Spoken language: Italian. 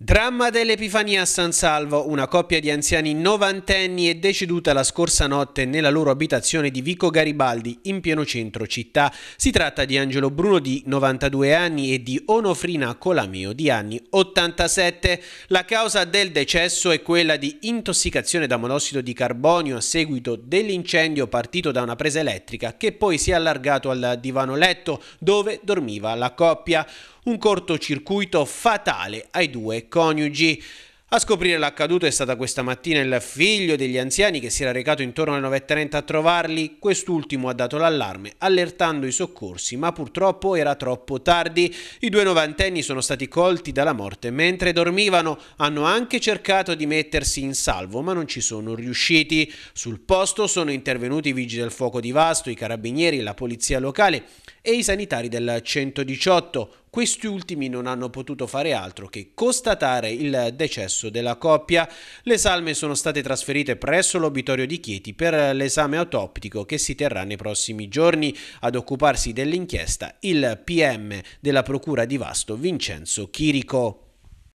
Dramma dell'Epifania a San Salvo, una coppia di anziani novantenni è deceduta la scorsa notte nella loro abitazione di Vico Garibaldi in pieno centro città. Si tratta di Angelo Bruno di 92 anni e di Onofrina Colameo di anni 87. La causa del decesso è quella di intossicazione da monossido di carbonio a seguito dell'incendio partito da una presa elettrica che poi si è allargato al divano letto dove dormiva la coppia. Un cortocircuito fatale ai due coniugi. A scoprire l'accaduto è stata questa mattina il figlio degli anziani che si era recato intorno alle 9.30 a trovarli. Quest'ultimo ha dato l'allarme allertando i soccorsi, ma purtroppo era troppo tardi. I due novantenni sono stati colti dalla morte mentre dormivano. Hanno anche cercato di mettersi in salvo, ma non ci sono riusciti. Sul posto sono intervenuti i vigili del fuoco di Vasto, i carabinieri, la polizia locale e i sanitari del 118 questi ultimi non hanno potuto fare altro che constatare il decesso della coppia. Le salme sono state trasferite presso l'obitorio di Chieti per l'esame autoptico che si terrà nei prossimi giorni. Ad occuparsi dell'inchiesta il PM della Procura di Vasto Vincenzo Chirico.